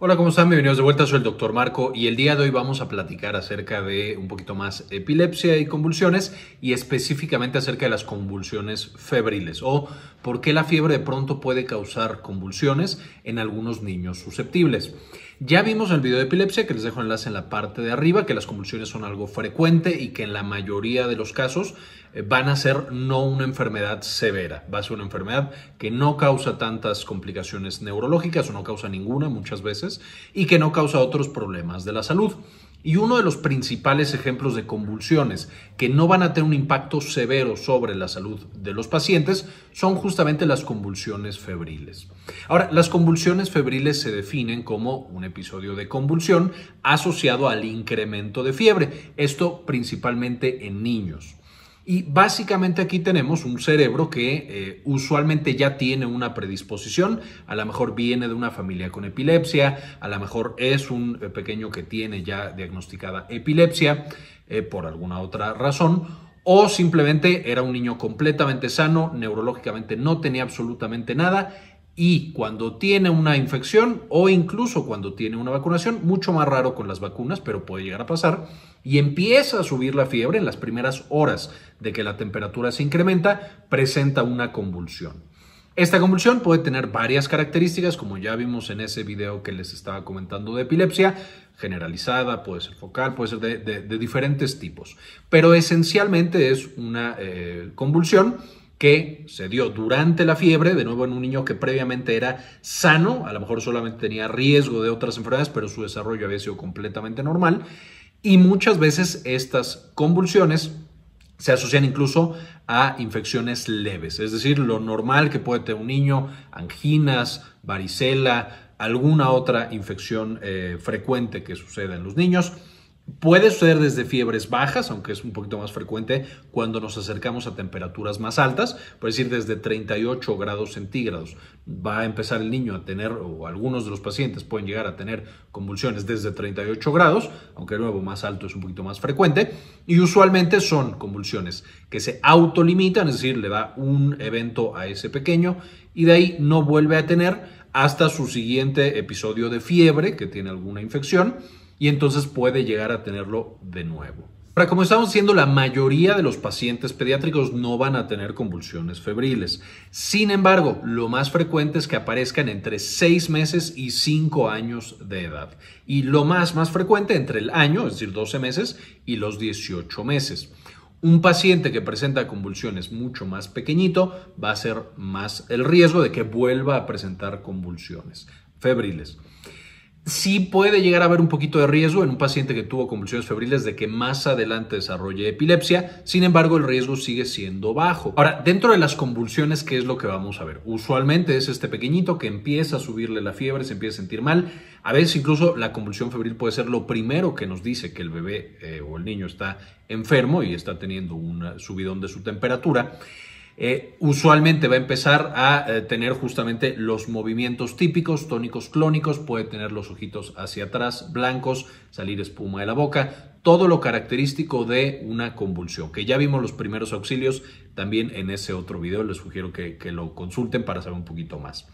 Hola, ¿cómo están? Bienvenidos de vuelta, soy el doctor Marco y el día de hoy vamos a platicar acerca de un poquito más epilepsia y convulsiones y específicamente acerca de las convulsiones febriles o por qué la fiebre de pronto puede causar convulsiones en algunos niños susceptibles. Ya vimos en el video de epilepsia, que les dejo enlace en la parte de arriba, que las convulsiones son algo frecuente y que en la mayoría de los casos eh, van a ser no una enfermedad severa, va a ser una enfermedad que no causa tantas complicaciones neurológicas o no causa ninguna muchas veces y que no causa otros problemas de la salud. Y uno de los principales ejemplos de convulsiones que no van a tener un impacto severo sobre la salud de los pacientes son justamente las convulsiones febriles. Ahora, las convulsiones febriles se definen como un episodio de convulsión asociado al incremento de fiebre, esto principalmente en niños. Y básicamente aquí tenemos un cerebro que eh, usualmente ya tiene una predisposición, a lo mejor viene de una familia con epilepsia, a lo mejor es un eh, pequeño que tiene ya diagnosticada epilepsia eh, por alguna otra razón, o simplemente era un niño completamente sano, neurológicamente no tenía absolutamente nada y cuando tiene una infección o incluso cuando tiene una vacunación, mucho más raro con las vacunas, pero puede llegar a pasar, y empieza a subir la fiebre en las primeras horas de que la temperatura se incrementa, presenta una convulsión. Esta convulsión puede tener varias características, como ya vimos en ese video que les estaba comentando de epilepsia, generalizada, puede ser focal, puede ser de, diferentes tipos, pero esencialmente es una eh, convulsión que se dio durante la fiebre, de nuevo en un niño que previamente era sano, a lo mejor solamente tenía riesgo de otras enfermedades, pero su desarrollo había sido completamente normal. Y muchas veces estas convulsiones se asocian incluso a infecciones leves, es decir, lo normal que puede tener un niño, anginas, varicela, alguna otra infección eh, frecuente que suceda en los niños Puede ser desde fiebres bajas, aunque es un poquito más frecuente cuando nos acercamos a temperaturas más altas, por decir desde 38 grados centígrados. Va a empezar el niño a tener, o algunos de los pacientes pueden llegar a tener convulsiones desde 38 grados, aunque de nuevo más alto es un poquito más frecuente, y usualmente son convulsiones que se autolimitan, es decir, le da un evento a ese pequeño y de ahí no vuelve a tener hasta su siguiente episodio de fiebre que tiene alguna infección y entonces puede llegar a tenerlo de nuevo. como estamos diciendo, la mayoría de los pacientes pediátricos no van a tener convulsiones febriles. Sin embargo, lo más frecuente es que aparezcan entre 6 meses y 5 años de edad. Y lo más, más frecuente entre el año, es decir, 12 meses, y los 18 meses. Un paciente que presenta convulsiones mucho más pequeñito va a ser más el riesgo de que vuelva a presentar convulsiones febriles sí puede llegar a haber un poquito de riesgo en un paciente que tuvo convulsiones febriles de que más adelante desarrolle epilepsia, sin embargo el riesgo sigue siendo bajo. Ahora, dentro de las convulsiones, ¿qué es lo que vamos a ver? Usualmente es este pequeñito que empieza a subirle la fiebre, se empieza a sentir mal, a veces incluso la convulsión febril puede ser lo primero que nos dice que el bebé eh, o el niño está enfermo y está teniendo un subidón de su temperatura. Eh, usualmente va a empezar a eh, tener justamente los movimientos típicos, tónicos clónicos, puede tener los ojitos hacia atrás, blancos, salir espuma de la boca, todo lo característico de una convulsión, que ya vimos los primeros auxilios también en ese otro video, les sugiero que lo consulten para saber un poquito más.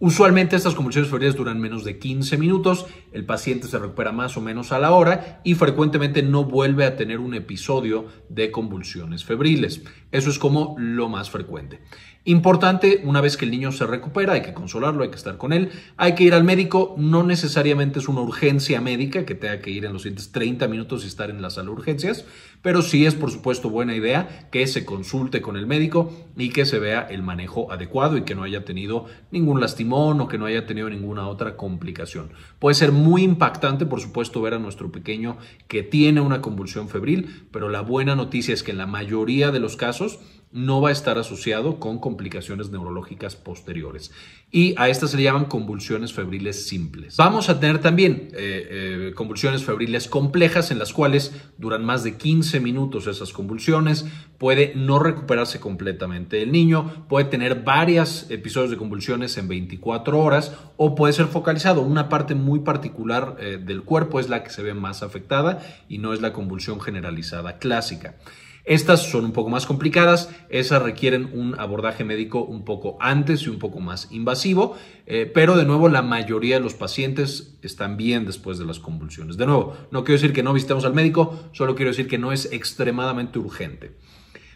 Usualmente estas convulsiones febriles duran menos de 15 minutos, el paciente se recupera más o menos a la hora y frecuentemente no vuelve a tener un episodio de convulsiones febriles. Eso es como lo más frecuente. Importante, una vez que el niño se recupera, hay que consolarlo, hay que estar con él, hay que ir al médico, no necesariamente es una urgencia médica que tenga que ir en los siguientes 30 minutos y estar en la sala de urgencias, pero sí es por supuesto buena idea que se consulte con el médico y que se vea el manejo adecuado y que no haya tenido ningún lastimón o que no haya tenido ninguna otra complicación. Puede ser muy impactante, por supuesto, ver a nuestro pequeño que tiene una convulsión febril, pero la buena noticia es que en la mayoría de los casos no va a estar asociado con complicaciones neurológicas posteriores. Y a estas se le llaman convulsiones febriles simples. Vamos a tener también eh, eh, convulsiones febriles complejas en las cuales duran más de 15 minutos esas convulsiones. Puede no recuperarse completamente el niño, puede tener varios episodios de convulsiones en 24 horas o puede ser focalizado. Una parte muy particular eh, del cuerpo es la que se ve más afectada y no es la convulsión generalizada clásica. Estas son un poco más complicadas, esas requieren un abordaje médico un poco antes y un poco más invasivo, eh, pero de nuevo la mayoría de los pacientes están bien después de las convulsiones. De nuevo, no quiero decir que no visitemos al médico, solo quiero decir que no es extremadamente urgente.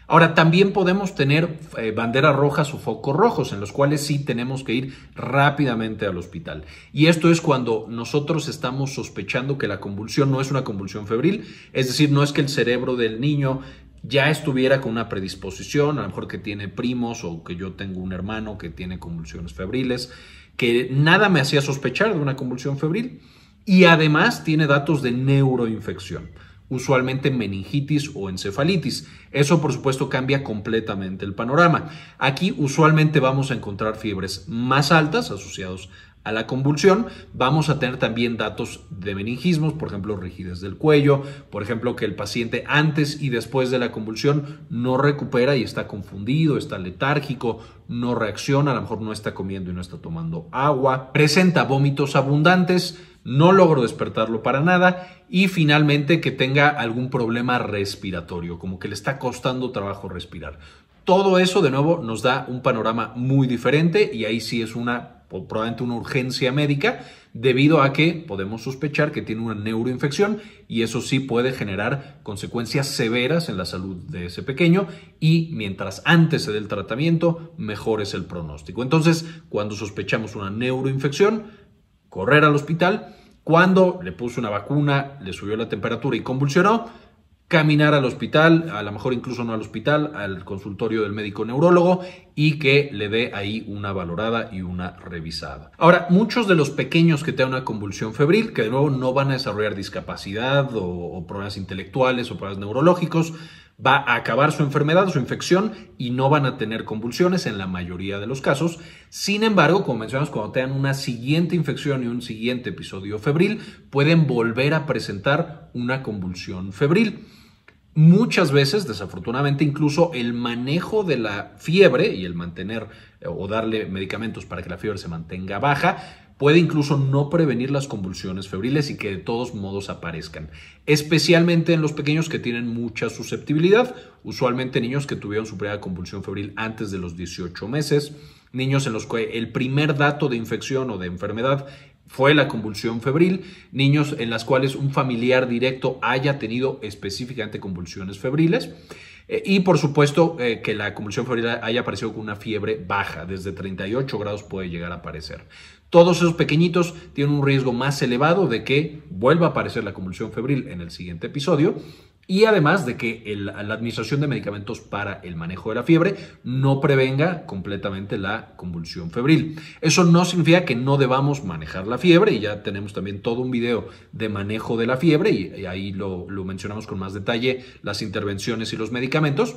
Ahora, también podemos tener eh, banderas rojas o focos rojos, en los cuales sí tenemos que ir rápidamente al hospital. Y esto es cuando nosotros estamos sospechando que la convulsión no es una convulsión febril, es decir, no es que el cerebro del niño ya estuviera con una predisposición, a lo mejor que tiene primos o que yo tengo un hermano que tiene convulsiones febriles, que nada me hacía sospechar de una convulsión febril y además tiene datos de neuroinfección, usualmente meningitis o encefalitis. Eso por supuesto cambia completamente el panorama. Aquí usualmente vamos a encontrar fiebres más altas asociados a la convulsión, vamos a tener también datos de meningismos, por ejemplo, rigidez del cuello, por ejemplo, que el paciente antes y después de la convulsión no recupera y está confundido, está letárgico, no reacciona, a lo mejor no está comiendo y no está tomando agua, presenta vómitos abundantes, no logro despertarlo para nada y finalmente que tenga algún problema respiratorio, como que le está costando trabajo respirar. Todo eso, de nuevo, nos da un panorama muy diferente y ahí sí es una probablemente una urgencia médica, debido a que podemos sospechar que tiene una neuroinfección y eso sí puede generar consecuencias severas en la salud de ese pequeño y mientras antes se dé el tratamiento, mejor es el pronóstico. Entonces, cuando sospechamos una neuroinfección, correr al hospital. Cuando le puso una vacuna, le subió la temperatura y convulsionó, caminar al hospital, a lo mejor incluso no al hospital, al consultorio del médico neurólogo y que le dé ahí una valorada y una revisada. Ahora, muchos de los pequeños que tengan una convulsión febril, que de nuevo no van a desarrollar discapacidad o, problemas intelectuales o problemas neurológicos, va a acabar su enfermedad, su infección y no van a tener convulsiones en la mayoría de los casos. Sin embargo, como mencionamos, cuando tengan una siguiente infección y un siguiente episodio febril, pueden volver a presentar una convulsión febril. Muchas veces, desafortunadamente, incluso el manejo de la fiebre y el mantener eh, o darle medicamentos para que la fiebre se mantenga baja puede incluso no prevenir las convulsiones febriles y que de todos modos aparezcan, especialmente en los pequeños que tienen mucha susceptibilidad, usualmente niños que tuvieron su primera convulsión febril antes de los 18 meses, niños en los que el primer dato de infección o de enfermedad fue la convulsión febril, niños en las cuales un familiar directo haya tenido específicamente convulsiones febriles. Eh, y por supuesto eh, que la convulsión febril haya aparecido con una fiebre baja, desde 38 grados puede llegar a aparecer. Todos esos pequeñitos tienen un riesgo más elevado de que vuelva a aparecer la convulsión febril en el siguiente episodio y además de que la administración de medicamentos para el manejo de la fiebre no prevenga completamente la convulsión febril. Eso no significa que no debamos manejar la fiebre y ya tenemos también todo un video de manejo de la fiebre y ahí lo, lo mencionamos con más detalle las intervenciones y los medicamentos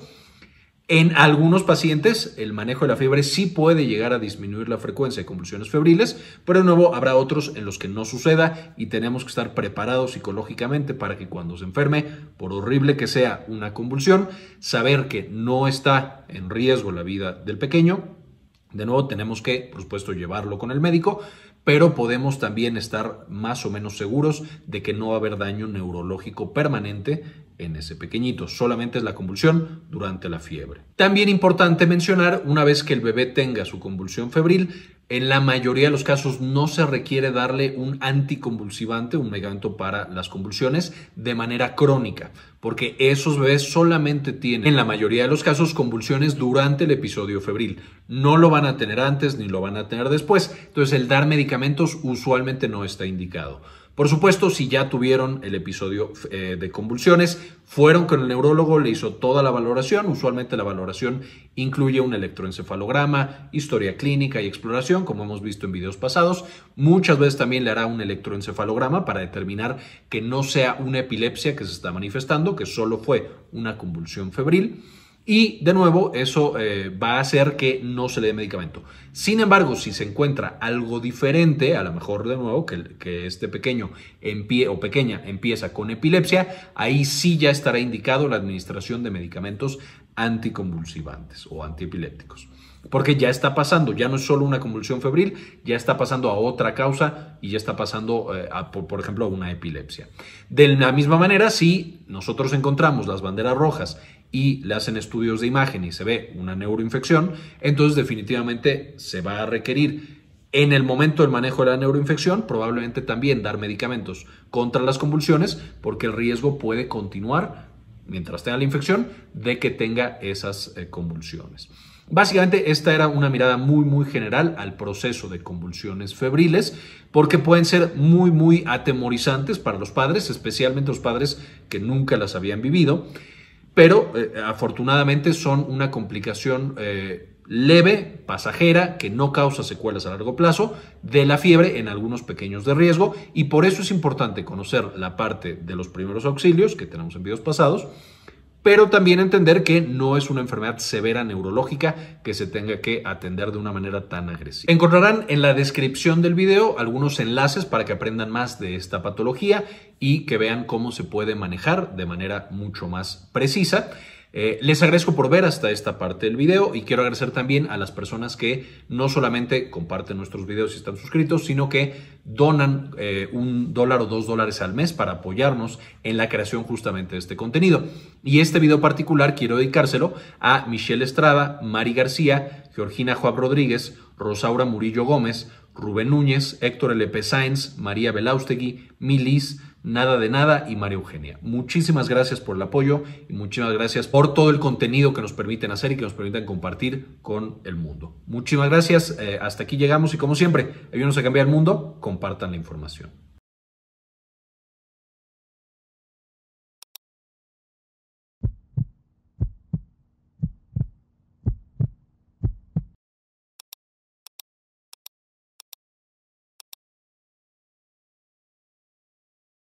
en algunos pacientes, el manejo de la fiebre sí puede llegar a disminuir la frecuencia de convulsiones febriles, pero de nuevo habrá otros en los que no suceda y tenemos que estar preparados psicológicamente para que cuando se enferme, por horrible que sea una convulsión, saber que no está en riesgo la vida del pequeño. De nuevo, tenemos que, por supuesto, llevarlo con el médico, pero podemos también estar más o menos seguros de que no va a haber daño neurológico permanente en ese pequeñito. Solamente es la convulsión durante la fiebre. También importante mencionar, una vez que el bebé tenga su convulsión febril, en la mayoría de los casos no se requiere darle un anticonvulsivante, un medicamento para las convulsiones, de manera crónica, porque esos bebés solamente tienen, en la mayoría de los casos, convulsiones durante el episodio febril. No lo van a tener antes ni lo van a tener después. Entonces, el dar medicamentos usualmente no está indicado. Por supuesto, si ya tuvieron el episodio eh, de convulsiones, fueron con el neurólogo, le hizo toda la valoración. Usualmente la valoración incluye un electroencefalograma, historia clínica y exploración, como hemos visto en videos pasados. Muchas veces también le hará un electroencefalograma para determinar que no sea una epilepsia que se está manifestando, que solo fue una convulsión febril. Y de nuevo, eso eh, va a hacer que no se le dé medicamento. Sin embargo, si se encuentra algo diferente, a lo mejor de nuevo que, este pequeño o pequeña empieza con epilepsia, ahí sí ya estará indicado la administración de medicamentos anticonvulsivantes o antiepilépticos. Porque ya está pasando, ya no es solo una convulsión febril, ya está pasando a otra causa y ya está pasando, eh, por, por, ejemplo, a una epilepsia. De la misma manera, si nosotros encontramos las banderas rojas y le hacen estudios de imagen y se ve una neuroinfección, entonces definitivamente se va a requerir en el momento del manejo de la neuroinfección, probablemente también dar medicamentos contra las convulsiones, porque el riesgo puede continuar mientras tenga la infección de que tenga esas eh, convulsiones. Básicamente, esta era una mirada muy, muy general al proceso de convulsiones febriles, porque pueden ser muy, muy atemorizantes para los padres, especialmente los padres que nunca las habían vivido pero eh, afortunadamente son una complicación eh, leve, pasajera, que no causa secuelas a largo plazo de la fiebre en algunos pequeños de riesgo y por eso es importante conocer la parte de los primeros auxilios que tenemos en videos pasados pero también entender que no es una enfermedad severa neurológica que se tenga que atender de una manera tan agresiva. Encontrarán en la descripción del video algunos enlaces para que aprendan más de esta patología y que vean cómo se puede manejar de manera mucho más precisa. Eh, les agradezco por ver hasta esta parte del video y quiero agradecer también a las personas que no solamente comparten nuestros videos y están suscritos, sino que donan eh, un dólar o dos dólares al mes para apoyarnos en la creación justamente de este contenido. Y este video particular quiero dedicárselo a Michelle Estrada, Mari García, Georgina Juan Rodríguez, Rosaura Murillo Gómez, Rubén Núñez, Héctor L.P. Sáenz, María Belaustegui, Milis, Nada de Nada y María Eugenia. Muchísimas gracias por el apoyo y muchísimas gracias por todo el contenido que nos permiten hacer y que nos permiten compartir con el mundo. Muchísimas gracias, eh, hasta aquí llegamos y como siempre, ayúdenos a cambiar el mundo, compartan la información.